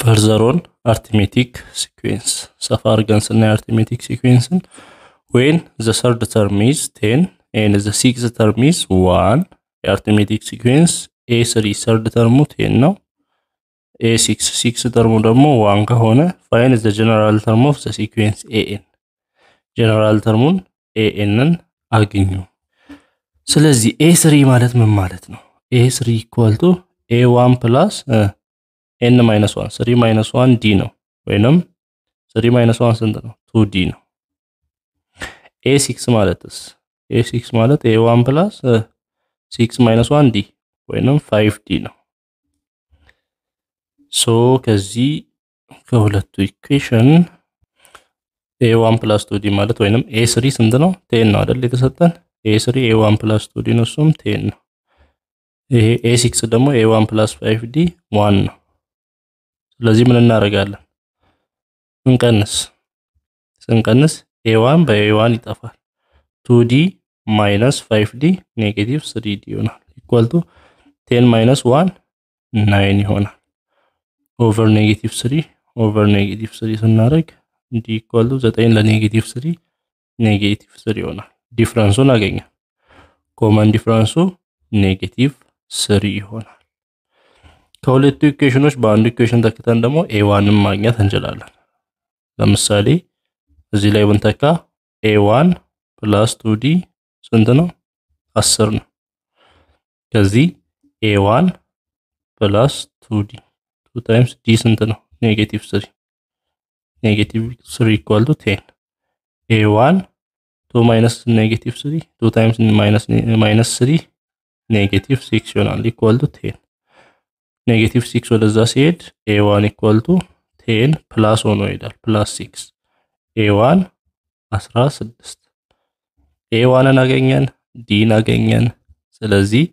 ፈርዘሮን አርትሜቲክ ሲኩዌንስ ሰፋ አርገን ስናይ አርትሜቲክ ሲኩዌንስን ዌን ዘ ሰርድ ተርም ኢዝ ቴን ኤን ዘ ሲክስ ተርም ዋን የአርትሜቲክ ሲኩዌንስ ኤ ስሪ ሰርድ ተርሙ ቴን ነው። ኤ ሲክስ ሲክስ ተርሙ ደግሞ ዋን ከሆነ ፋይን ዘ ጀነራል ተርሙ ኦፍ ዘ ሲኩዌንስ ኤኤን ጀነራል ተርሙን ኤኤንን አግኙ። ስለዚህ ኤ ስሪ ማለት ምን ማለት ነው? ኤ ስሪ ኢኳል ቱ ኤ ዋን ፕላስ ኤን ማይነስ ዋን ስሪ ማይነስ ዋን ዲ ነው ወይንም ስሪ ማይነስ ዋን ስንት ነው? ቱ ዲ ነው። ኤ ሲክስ ማለትስ ኤ ሲክስ ማለት ኤ ዋን ፕላስ ሲክስ ማይነስ ዋን ዲ ወይንም ፋይቭ ዲ ነው። ሶ ከዚህ ከሁለቱ ኢኩዌሽን ኤ ዋን ፕላስ ቱ ዲ ማለት ወይንም ኤ ስሪ ስንት ነው? ቴን ነው አይደል የተሰጠን ኤ ስሪ ኤ ዋን ፕላስ ቱ ዲ ነው። እሱም ቴን ነው። ይሄ ኤ ሲክስ ደግሞ ኤ ዋን ፕላስ ፋይቭ ዲ ዋን ነው። ስለዚህ ምን እናደርጋለን? እንቀንስ። ስንቀንስ ኤዋን በኤዋን ይጠፋል። ቱዲ ማይነስ ፋይቭ ዲ ኔጌቲቭ ስሪ ዲ ይሆናል። ኢኳልቱ ቴን ማይነስ ዋን ናይን ይሆናል። ኦቨር ኔጌቲቭ ስሪ ኦቨር ኔጌቲቭ ስሪ ስናደርግ ዲ ኢኳልቱ ዘጠኝ ለኔጌቲቭ ስሪ ኔጌቲቭ ስሪ ይሆናል። ዲፍረንሱን አገኘን። ኮመን ዲፍረንሱ ኔጌቲቭ ስሪ ይሆናል። ከሁለቱ ኢኩዌሽኖች በአንድ ኢኩዌሽን ተክተን ደግሞ ኤዋንን ማግኘት እንችላለን። ለምሳሌ እዚህ ላይ ብንተካ ኤዋን ፕላስ ቱዲ ስንት ነው? አስር ነው። ከዚህ ኤዋን ፕላስ ቱዲ ቱ ታይምስ ዲ ስንት ነው? ኔጌቲቭ ስሪ ኔጌቲቭ ስሪ ኢኳል ቱ ቴን ኤዋን ቱ ማይነስ ኔጌቲቭ ስሪ ቱ ታይምስ ማይነስ ስሪ ኔጌቲቭ ሲክስ ይሆናል ኢኳል ቱ ቴን ኔጌቲቭ ሲክስ ወደዛ ሲሄድ ኤዋን ዋን ኢኳል ቱ ቴን ፕላስ ሆኖ ይሄዳል። ፕላስ ሲክስ ኤ ዋን አስራ ስድስት ኤ ዋንን አገኘን፣ ዲን አገኘን። ስለዚህ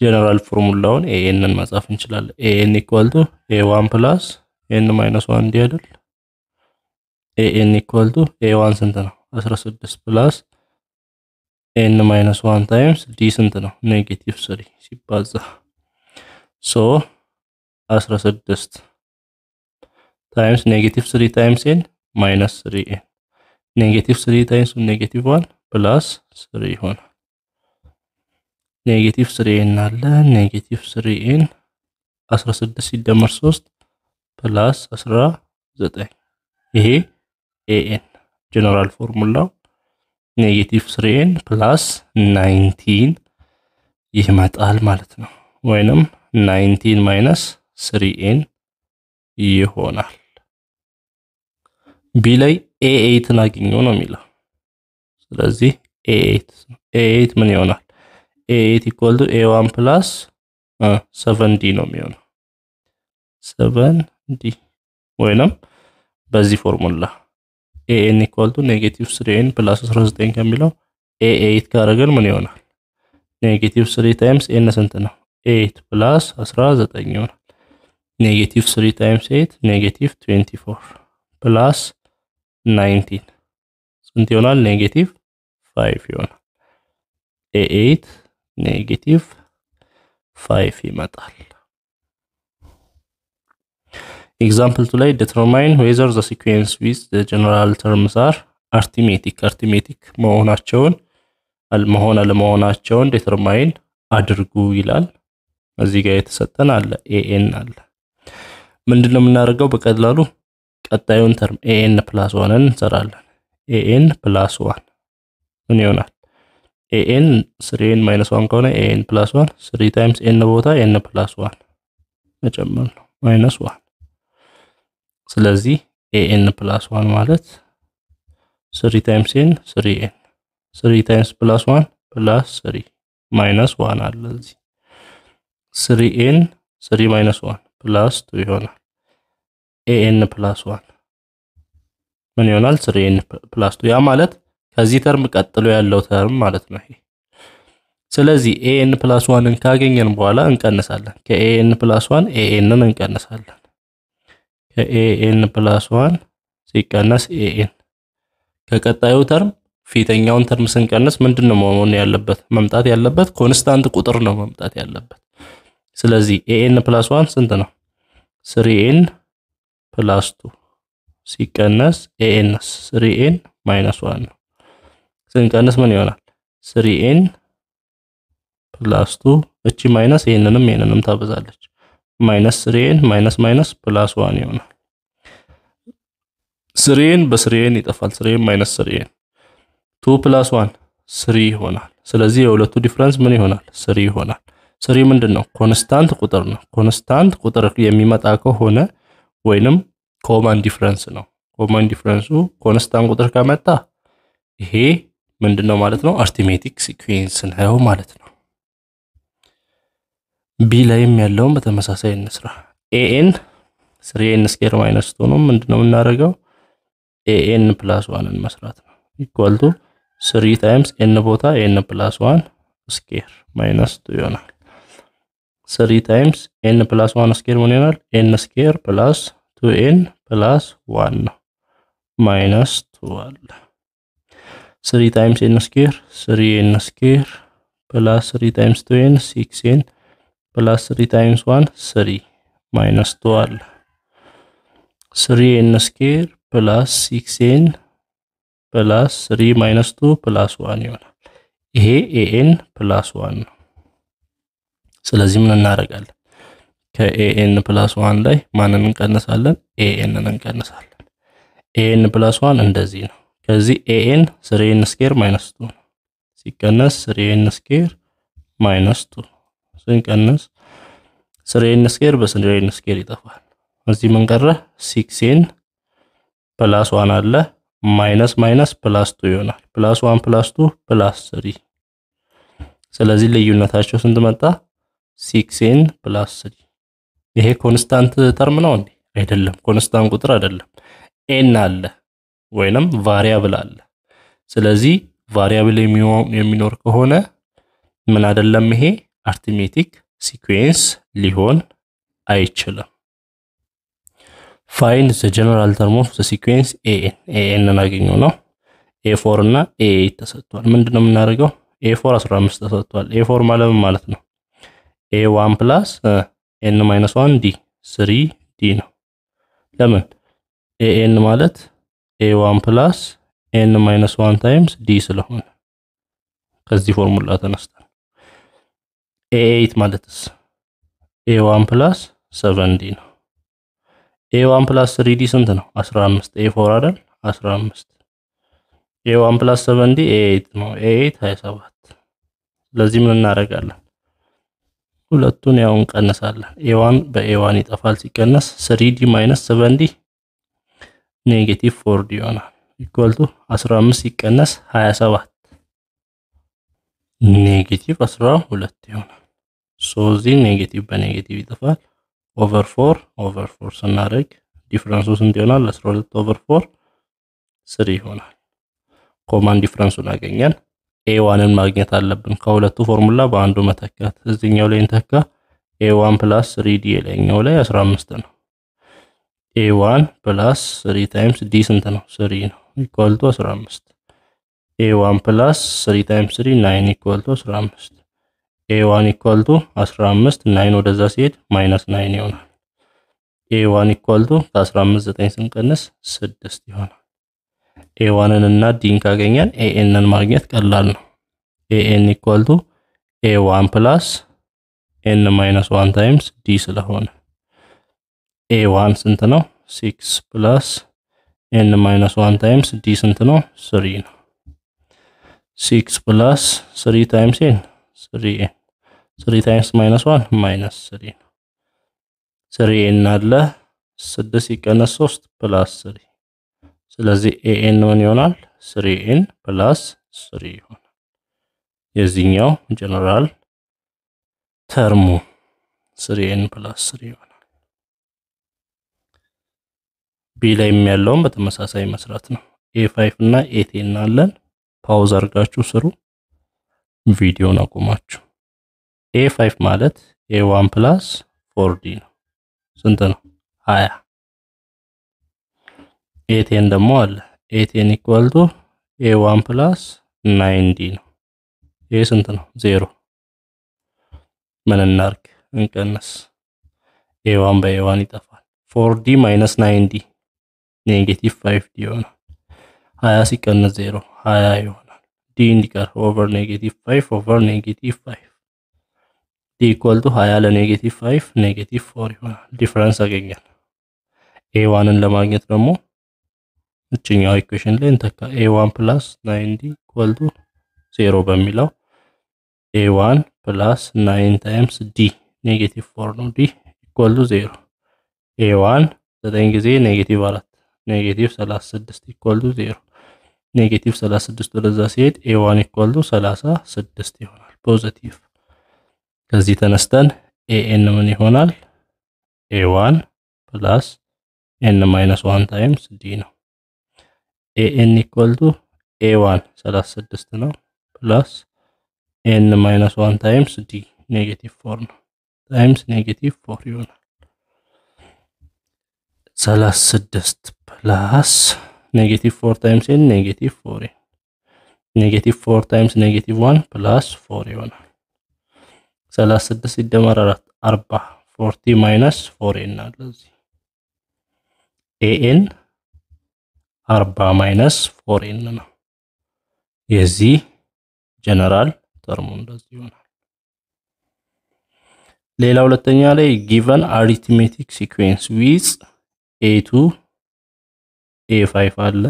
ጀነራል ፎርሙላውን ኤኤንን መጻፍ እንችላለን። ኤን ኢኳል ቱ ኤ ዋን ፕላስ ኤን ማይነስ ዋን ዲ አይደል? ኤን ኢኳል ቱ ኤ ስንት ነው? አስራ ስድስት ፕላስ ኤን ማይነስ ዋን ታይምስ ዲ ስንት ነው? ኔጌቲቭ ስሪ ሲባዛ ሶ 16 ታይምስ ኔጌቲቭ 3 ታይምስ ኤን ማይነስ 3 ኤን ኔጌቲቭ 3 ታይምስ ኔጌቲቭ 1 ፕላስ 3 ይሆናል። ኔጌቲቭ 3 ኤን አለ። ኔጌቲቭ 3 ኤን 16 ሲደመር 3 ፕላስ 19 ይሄ ኤኤን ጀነራል ፎርሙላው ኔጌቲቭ 3ኤን ፕላስ 19 ይመጣል ማለት ነው ወይንም ናይንቲን ማይነስ ስሪ ኤን ይሆናል። ቢ ላይ ኤ ኤይትን አግኙ ነው የሚለው። ስለዚህ ኤ ምን ይሆናል? ኤ ኤይት ኢኳል ቱ ኤ ዋን ፕላስ ሰቨን ዲ ነው የሚሆነው። ሰቨን ዲ ወይንም በዚህ ፎርሙላ ኤኤን ኤን ኢኳል ቱ ኔጌቲቭ ስሪ ኤን ፕላስ አስራ ዘጠኝ ከሚለው ኤ ኤይት ካደረግን ምን ይሆናል? ኔጌቲቭ ስሪ ታይምስ ኤን ስንት ነው? ኤት ፕላስ 19 ይሆናል። ኔጌቲቭ 3 ታይምስ ኤት ኔጌቲቭ 24 ፕላስ 19 ስንት ይሆናል? ኔጌቲቭ 5 ይሆናል። ኤ8 ኔጌቲቭ 5 ይመጣል። ኤግዛምፕል ቱ ላይ ዲተርማይን ዌዘር ዘ ሲኩዌንስ ዊዝ ዘ ጀነራል ተርምስ አር አርቲሜቲክ አርቲሜቲክ መሆናቸውን መሆን አለመሆናቸውን ዲተርማይን አድርጉ ይላል። እዚህ ጋር የተሰጠን አለ ኤኤን አለ። ምንድን ነው የምናደርገው? በቀላሉ ቀጣዩን ተርም ኤኤን ፕላስ ዋንን እንሰራለን። ኤኤን ፕላስ ዋን ምን ይሆናል? ኤኤን ኤን ማይነስ ዋን ከሆነ ኤኤን ፕላስ ዋን ስሪ ታይምስ ኤን ቦታ ኤን ፕላስ ዋን መጨመር ነው ማይነስ ዋን። ስለዚህ ኤኤን ፕላስ ዋን ማለት ስሪ ታይምስ ኤን ስሪ ኤን ስሪ ታይምስ ፕላስ ዋን ፕላስ ስሪ ማይነስ ዋን አለ እዚህ ስሪ ኤን ስሪ ማይነስ ዋን ፕላስ ቱ ይሆናል። ኤኤን ፕላስ ዋን ምን ይሆናል? ስሪ ኤን ፕላስ ቱ። ያ ማለት ከዚህ ተርም ቀጥሎ ያለው ተርም ማለት ነው ይሄ። ስለዚህ ኤኤን ፕላስ ዋንን ካገኘን በኋላ እንቀንሳለን። ከኤኤን ፕላስ ዋን ኤኤንን እንቀንሳለን። ከኤኤን ፕላስ ዋን ሲቀነስ ኤኤን ከቀጣዩ ተርም ፊተኛውን ተርም ስንቀንስ ምንድን ነው መሆን ያለበት? መምጣት ያለበት ኮንስታንት ቁጥር ነው መምጣት ያለበት። ስለዚህ ኤኤን ፕላስ ዋን ስንት ነው? ስሪ ኤን ፕላስ ቱ ሲቀነስ ኤኤንስ ስሪ ማይነስ ዋን ነው። ስንቀንስ ምን ይሆናል? ስሪኤን ኤን ፕላስ ቱ እቺ ማይነስ ይህንንም ይህንንም ታበዛለች። ማይነስ ስሪኤን ማይነስ ማይነስ ፕላስ ዋን ይሆናል። ስሪኤን በስሪኤን ይጠፋል። ስሪኤን ማይነስ ስሪኤን ቱ ፕላስ ዋን ስሪ ይሆናል። ስለዚህ የሁለቱ ዲፍረንስ ምን ይሆናል? ስሪ ይሆናል። ስሪ ምንድን ነው? ኮንስታንት ቁጥር ነው። ኮንስታንት ቁጥር የሚመጣ ከሆነ ወይንም ኮማን ዲፍረንስ ነው። ኮማን ዲፍረንሱ ኮንስታንት ቁጥር ከመጣ ይሄ ምንድን ነው ማለት ነው? አርቲሜቲክ ሲኩዌንስ ነው ማለት ነው። ቢ ላይም ያለውን በተመሳሳይ እንስራ። ኤኤን ስሪ ኤን ስኬር ማይነስ ቱ ነው። ምንድን ነው የምናደርገው? ኤኤን ፕላስ ዋንን መስራት ነው። ኢኳል ቱ ስሪ ታይምስ ኤን ቦታ ኤን ፕላስ ዋን ስኬር ማይነስ ቱ ይሆናል። 3 times n plus 1 square one n square plus 2n plus 1 minus 12 3 times n square 3n square plus 3 times 2n 6n plus 3 times 1 3 minus 12 3n square plus 6n plus 3 minus 2 plus 1 ይሆናል ይሄ ፕላስ 1 ነው ስለዚህ ምን እናደርጋለን? ከኤኤን ፕላስ ዋን ላይ ማንን እንቀንሳለን? ኤኤንን እንቀንሳለን። ኤኤን ፕላስ ዋን እንደዚህ ነው። ከዚህ ኤኤን ስሬን ስኬር ማይነስ ቱ ነው ሲቀነስ ስሬን ስኬር ማይነስ ቱ ስንቀነስ ስሬን ስኬር በስሬን ስኬር ይጠፋል። እዚህ ምን ቀረ? ሲክስኤን ፕላስ ዋን አለ ማይነስ ማይነስ ፕላስ ቱ ይሆናል። ፕላስ ዋን ፕላስ ቱ ፕላስ ስሪ ስለዚህ ልዩነታቸው ስንት መጣ? ሲክስ ኤን ፕላስ ስሪ ይሄ ኮንስታንት ተርም ነው እንዴ? አይደለም፣ ኮንስታንት ቁጥር አይደለም። ኤን አለ ወይንም ቫሪያብል አለ። ስለዚህ ቫሪያብል የሚኖር ከሆነ ምን አይደለም፣ ይሄ አርትሜቲክ ሲኩዌንስ ሊሆን አይችልም። ፋይንድ ዘ ጀነራል ተርም ኦፍ ዘ ሲኩዌንስ ኤኤን ኤኤንን አገኘው ነው። ኤ4 እና ኤ8 ተሰጥቷል። ምንድነው የምናደርገው? ኤ4 15 ተሰጥቷል። ኤ4 ማለት ማለት ነው ኤ ዋን ፕላስ ኤን ማይነስ ዋን ዲ ስሪ ዲ ነው። ለምን ኤኤን ማለት ኤ ዋን ፕላስ ኤን ማይነስ ዋን ታይምስ ዲ ስለሆነ ከዚህ ፎርሙላ ተነስተን ኤ ኤይት ማለትስ ኤ ዋን ፕላስ ሰቨን ዲ ነው። ኤ ዋን ፕላስ ስሪ ዲ ስንት ነው? አስራ አምስት ኤ ፎር አይደል? አስራ አምስት ኤ ዋን ፕላስ ሰቨን ዲ ኤ ኤይት ነው። ኤ ኤይት ሀያ ሰባት ስለዚህ ምን እናደርጋለን? ሁለቱን ያው እንቀንሳለን። ኤዋን በኤዋን ይጠፋል ሲቀነስ ስሪዲ ማይነስ 7ዲ ኔጌቲቭ ፎርድ ይሆናል። ኢኳልቱ 15 ሲቀነስ 27 ኔጌቲቭ 12 ይሆናል። ሶ እዚህ ኔጌቲቭ በኔጌቲቭ ይጠፋል። ኦቨር ፎር ኦቨር ፎር ስናደርግ ዲፍረንሱ ስንት ይሆናል? 12 ኦቨር ፎር ስሪ ይሆናል። ኮማን ዲፍረንሱን አገኘን። ኤዋንን ማግኘት አለብን። ከሁለቱ ፎርሙላ በአንዱ መተካት። እዚኛው ላይ እንተካ ኤዋን ፕላስ ስሪ ዲ ላይኛው ላይ 15 ነው። ኤዋን ፕላስ ስሪ ታይምስ ዲ ስንት ነው? ስሪ ነው። ኢኳል ቱ 15 ኤዋን ፕላስ ስሪ ታይምስ ስሪ ናይን ኢኳል ቱ 15 ኤዋን ኢኳል ቱ 15 ናይን ወደዛ ሲሄድ ማይነስ ናይን ይሆናል። ኤዋን ኢኳል ቱ ከ15 9 ስንቀንስ ስድስት ይሆናል። ኤዋንን እና ዲን ካገኘን ኤኤንን ማግኘት ቀላል ነው። ኤኤን ኢኳል ቱ ኤ ዋን ፕላስ ኤን ማይነስ ዋን ታይምስ ዲ ስለሆነ ኤ ዋን ስንት ነው? ሲክስ ፕላስ ኤን ማይነስ ዋን ታይምስ ዲ ስንት ነው? ስሪ ነው። ሲክስ ፕላስ ስሪ ታይምስ ኤን ስሪ ኤን ስሪ ታይምስ ማይነስ ዋን ማይነስ ስሪ ነው። ስሪ ኤን አለ ስድስት ይቀነስ ሶስት ፕላስ ስሪ ስለዚህ ኤኤን ምን ይሆናል? ስሪ ኤን ፕላስ ስሪ ይሆናል የዚህኛው ጀነራል ተርሙ ስሪ ኤን ፕላስ ስሪ ይሆናል። ቢ ላይም ያለውን በተመሳሳይ መስራት ነው። ኤ ፋይፍ እና ኤ ቴን አለን። ፓውዝ አድርጋችሁ ስሩ፣ ቪዲዮን አቁማችሁ። ኤ ፋይፍ ማለት ኤ ዋን ፕላስ ፎር ዲ ነው። ስንት ነው? ሀያ ኤቴን ደግሞ አለ። ኤቴን ኢኳል ቱ ኤ ዋን ፕላስ ናይንቲ ነው። ይሄ ስንት ነው? ዜሮ። ምን እናርግ? እንቀነስ። ኤ ዋን በኤ ዋን ይጠፋል። ፎር ዲ ማይነስ ናይንቲ ኔጌቲቭ ፋይቭ ዲ ይሆናል። ሀያ ሲቀነስ ዜሮ ሀያ ይሆናል። ዲ እንዲቀር ኦቨር ኔጌቲቭ ፋይቭ ኦቨር ኔጌቲቭ ፋይቭ ዲ ኢኳል ቱ ሀያ ለኔጌቲቭ ፋይቭ ኔጌቲቭ ፎር ይሆናል። ዲፍረንስ አገኘን። ኤ ዋንን ለማግኘት ደግሞ እችኛው ኢኩዌሽን ላይ እንተካ ኤ ዋን ፕላስ ናይንቲ ኢኳል ቱ ዜሮ በሚለው ኤ ዋን ፕላስ ናይን ታይምስ ዲ ኔጌቲቭ ፎር ነው ዲ ኢኳል ቱ ዜሮ ኤ ዋን ዘጠኝ ጊዜ ኔጌቲቭ አራት ኔጌቲቭ ሰላሳ ስድስት ኢኳል ቱ ዜሮ ኔጌቲቭ ሰላሳ ስድስት ወደዛ ሲሄድ ኤ ዋን ኢኳል ቱ ሰላሳ ስድስት ይሆናል ፖዘቲቭ ከዚህ ተነስተን ኤኤን ምን ይሆናል ኤ ዋን ፕላስ ኤን ማይነስ ዋን ታይምስ ዲ ነው ኤኤን ኢኳል ቱ ኤ ዋን ሰላሳ ስድስት ነው ፕላስ ኤን ማይነስ ዋን ታይምስ ዲ ኔጌቲቭ ፎር ነው ታይምስ ኔጌቲቭ ፎር ይሆናል። ሰላሳ ስድስት ፕላስ ኔጌቲቭ ፎር ታይምስ ኤን ኔጌቲቭ ፎር ኔጌቲቭ ፎር ታይምስ ኔጌቲቭ ዋን ፕላስ ፎር ይሆናል። ሰላሳ ስድስት ሲደመር 4 40 ፎርቲ ማይነስ ፎር ኤን አለ እዚህ ኤኤን አርባ ማይነስ ፎር ኤን ነው። የዚህ ጀነራል ተርሙ እንደዚህ ይሆናል። ሌላ ሁለተኛ ላይ ጊቨን አሪትሜቲክ ሲኩዌንስ ዊዝ ኤቱ ኤ ፋይፍ አለ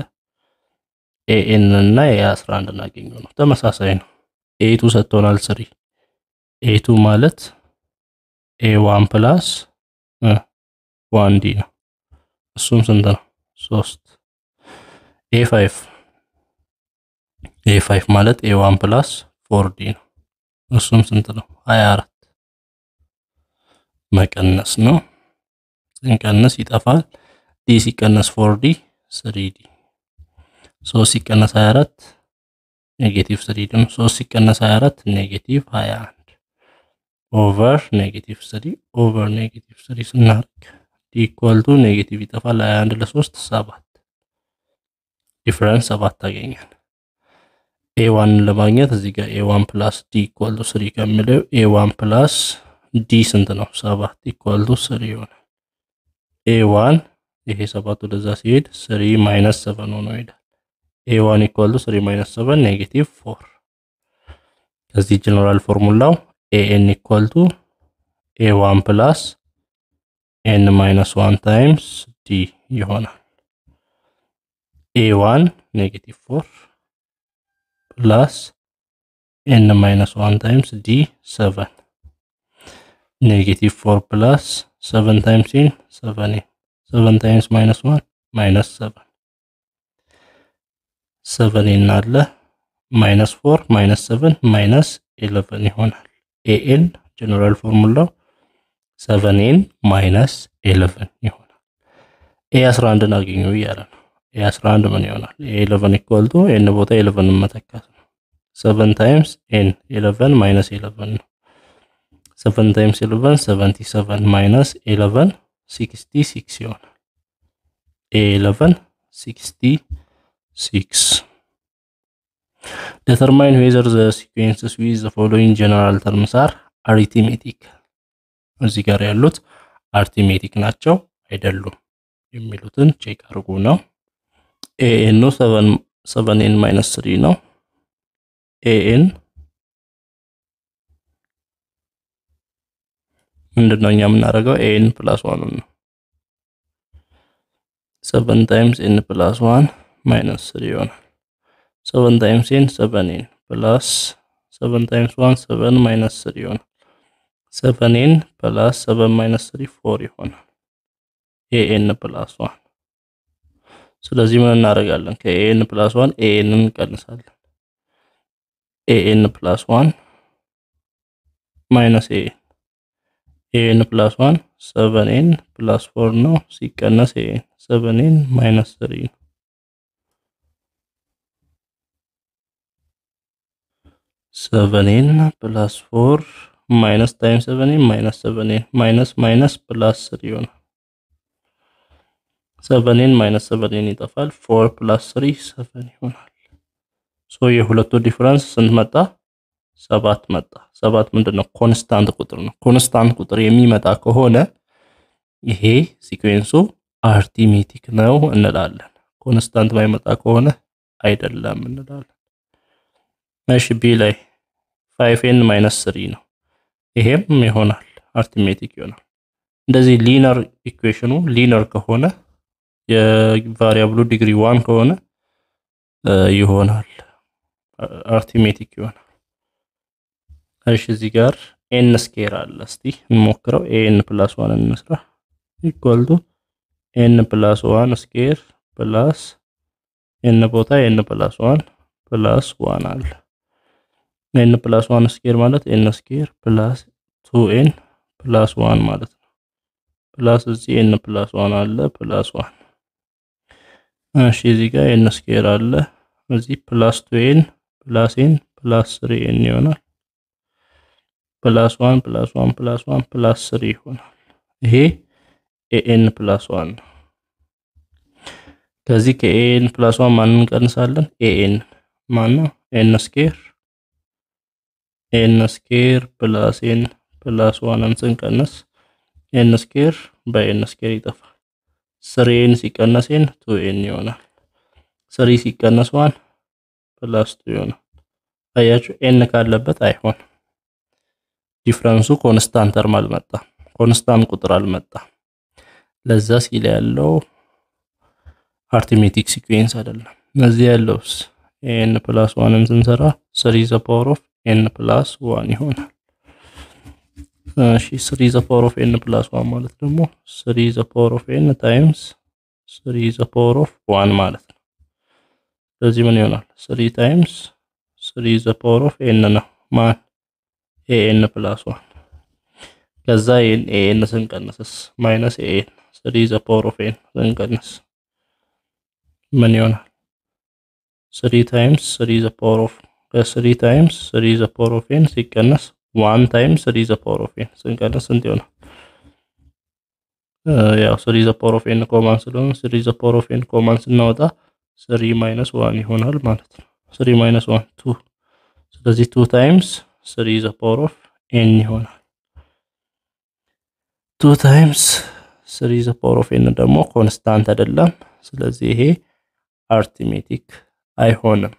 ኤኤን እና ኤ አስራ አንድ እናገኘው ነው። ተመሳሳይ ነው። ኤቱ ሰጥቶናል ስሪ ኤቱ ማለት ኤ ዋን ፕላስ ዋን ዲ ነው። እሱም ስንት ነው? ሶስት ኤ ፋይቭ ኤ ፋይቭ ማለት ኤ ዋን ፕላስ ፎር ዲ ነው። እሱም ስንት ነው? ሀያ አራት መቀነስ ነው። ስንቀነስ ይጠፋል። ዲ ሲቀነስ ፎር ዲ ስሪ ዲ ሶስት ሲቀነስ 24 ኔጌቲቭ ስሪ ዲ ነው። ሶስት ሲቀነስ 24 ኔጌቲቭ 21 ኦቨር ኔጌቲቭ ስሪ ኦቨር ኔጌቲቭ ስሪ ስናርግ ዲ ኢኳል ቱ ኔጌቲቭ ይጠፋል 21 ለሶስት ሰባት ዲፈረንስ ሰባት ታገኛል። ኤ ዋንን ለማግኘት እዚህ ጋር ኤዋን ፕላስ ዲ ኢኳል ቱ ስሪ ከሚለው ኤዋን ፕላስ ዲ ስንት ነው? ሰባት ኢኳል ቱ ስሪ ይሆናል። ኤዋን ይሄ ሰባት ወደዛ ሲሄድ ስሪ ማይነስ ሰቨን ሆኖ ይሄዳል። ኤዋን ኢኳል ቱ ስሪ ማይነስ ሰቨን ኔጌቲቭ ፎር። ከዚህ ጀነራል ፎርሙላው ኤ ኤን ኢኳል ቱ ኤዋን ፕላስ ኤን ማይነስ ዋን ታይምስ ዲ ይሆናል። a1 negative 4 plus n minus 1 times d 7 negative 4 plus 7 times n 7 a 7 times minus 1 minus 7 7 in nala minus 4 minus 7 minus 11 an general formula 7 in minus 11 a as random again we የ11 ምን ይሆናል? የ11 ኢኳል ቱ ኤን ቦታ 11 መተካት ነው። 7 ታይምስ ኤን 11 ማይነስ 11 ነው። 7 ታይምስ 11 77 ማይነስ 11 66 ይሆናል። ኤ11 66 ዲተርማይን ዌዘር ዘ ሲኩዌንስስ ዊዝ ዘ ፎሎዊንግ ጀነራል ተርምስ አር አሪትሜቲክ እዚህ ጋር ያሉት አሪትሜቲክ ናቸው አይደሉም የሚሉትን ቼክ አድርጉ ነው። a n no 7 7n minus ነው ኤኤን ምንድን ነው እኛ የምናደርገው ኤኤን ፕላስ ዋኑን ነው። ሰቨን ታይምስ ኤን ፕላስ ዋን ማይነስ ስሪ ይሆናል። ሰቨን ታይምስ ኤን ሰቨን ኤን ፕላስ ሰቨን ታይምስ ዋን ሰቨን ማይነስ ስሪ ይሆናል። ሰቨን ኤን ፕላስ ሰቨን ማይነስ ስሪ ፎር ይሆናል። ኤኤን ፕላስ ዋን ስለዚህ ምን እናደርጋለን? ከኤን ፕላስ ዋን ኤንን እንቀንሳለን። ኤን ፕላስ ዋን ማይነስ ኤን ኤን ፕላስ ዋን ሰቨን ኤን ፕላስ ፎር ነው ሲቀነስ ኤን ሰቨን ኤን ማይነስ ስሪ ነው። ሰቨን ፕላስ ፎር ማይነስ ታይም ሰቨን ማይነስ ማይነስ ማይነስ ፕላስ ስሪ ይሆናል። ሰቨንን ማይነስ ሰቨንን ይጠፋል። ፎር ፕላስ ስሪ ሰቨን ይሆናል። ሶ የሁለቱ ዲፍረንስ ስንት መጣ? ሰባት መጣ። ሰባት ምንድን ነው? ኮንስታንት ቁጥር ነው። ኮንስታንት ቁጥር የሚመጣ ከሆነ ይሄ ሲኩዌንሱ አርቲሜቲክ ነው እንላለን። ኮንስታንት ማይመጣ ከሆነ አይደለም እንላለን። እሺ ቢ ላይ ፋይቭ ማይነስ ስሪ ነው። ይሄም ይሆናል አርቲሜቲክ ይሆናል። እንደዚህ ሊነር ኢኩዌሽኑ ሊነር ከሆነ የቫሪያብሉ ዲግሪ ዋን ከሆነ ይሆናል አርቲሜቲክ ይሆናል። እሺ እዚህ ጋር ኤን ስኬር አለ። እስቲ እንሞክረው። ኤን ፕላስ ዋን እንስራ። ኢኳል ቱ ኤን ፕላስ ዋን ስኬር ፕላስ ኤን ቦታ ኤን ፕላስ ዋን ፕላስ ዋን አለ። ኤን ፕላስ ዋን ስኬር ማለት ኤን ስኬር ፕላስ ቱ ኤን ፕላስ ዋን ማለት ነው። ፕላስ እዚህ ኤን ፕላስ ዋን አለ ፕላስ ዋን እሺ እዚህ ጋር ኤን ስኬር አለ። እዚህ ፕላስ ቱ ኤን ፕላስ ኤን ፕላስ ስሪ ኤን ይሆናል። ፕላስ ዋን ፕላስ ዋን ፕላስ ዋን ፕላስ ስሪ ይሆናል። ይሄ ኤኤን ፕላስ ዋን ነው። ከዚህ ከኤኤን ፕላስ ዋን ማንን እንቀንሳለን? ኤኤን ማነው? ኤን ስኬር ኤን ስኬር ፕላስ ኤን ፕላስ ዋንን ስንቀንስ ኤን ስኬር በኤን ስኬር ይጠፋል። ስሬን ቱ ኤን ይሆናል። ስሪ ሲቀነስ ዋን ፕላስ ቱ ይሆናል። አያችሁ ኤን ካለበት አይሆን። ዲፍረንሱ ኮንስታንት ተርም አልመጣም፣ ኮንስታንት ቁጥር አልመጣም። ለዛ ሲል ያለው አርትሜቲክ ሲኩዌንስ አይደለም። እዚህ ያለውስ ኤን ፕላስ ዋንን ስንሰራ ስሪ ዘ ፓወር ኦፍ ኤን ፕላስ ዋን ይሆናል። እሺ ስሪ ዘ ፓወር ኦፍ ኤን ፕላስ ዋን ማለት ደግሞ ስሪ ዘ ፓወር ኦፍ ኤን ታይምስ ስሪ ዘ ፓወር ኦፍ ዋን ማለት ነው። ስለዚህ ምን ይሆናል? ስሪ ታይምስ ስሪ ዘ ፓወር ኦፍ ኤን ነው ማን ኤኤን ፕላስ ዋን። ከዛ ኤን ኤኤን ስንቀንስስ ማይነስ ኤኤን ስሪ ዘ ፓወር ኦፍ ኤን ስንቀንስ ምን ይሆናል? ስሪ ታይምስ ስሪ ዘ ፓወር ኦፍ ከስሪ ታይምስ ስሪ ዘ ፓወር ኦፍ ኤን ሲቀነስ ዋን ታይም ስሪ ዘ ፓወር ኦፍ ኤን ስንቀለ ስንት ይሆናል? Uh, ያው ስሪ ዘ ፓወር ኦፍ ኤን ኮማን ስለሆነ ስሪ ዘ ፓወር ኦፍ ኤን ኮማን ስናወጣ ስሪ ማይነስ ዋን ይሆናል ማለት ነው። ስሪ ማይነስ ዋን ቱ። ስለዚህ ቱ ታይምስ ስሪ ዘ ፓወር ኦፍ ኤን ይሆናል። ቱ ታይምስ ስሪ ዘ ፓወር ኦፍ ኤን ደግሞ ኮንስታንት አይደለም። ስለዚህ ይሄ አርትሜቲክ አይሆንም።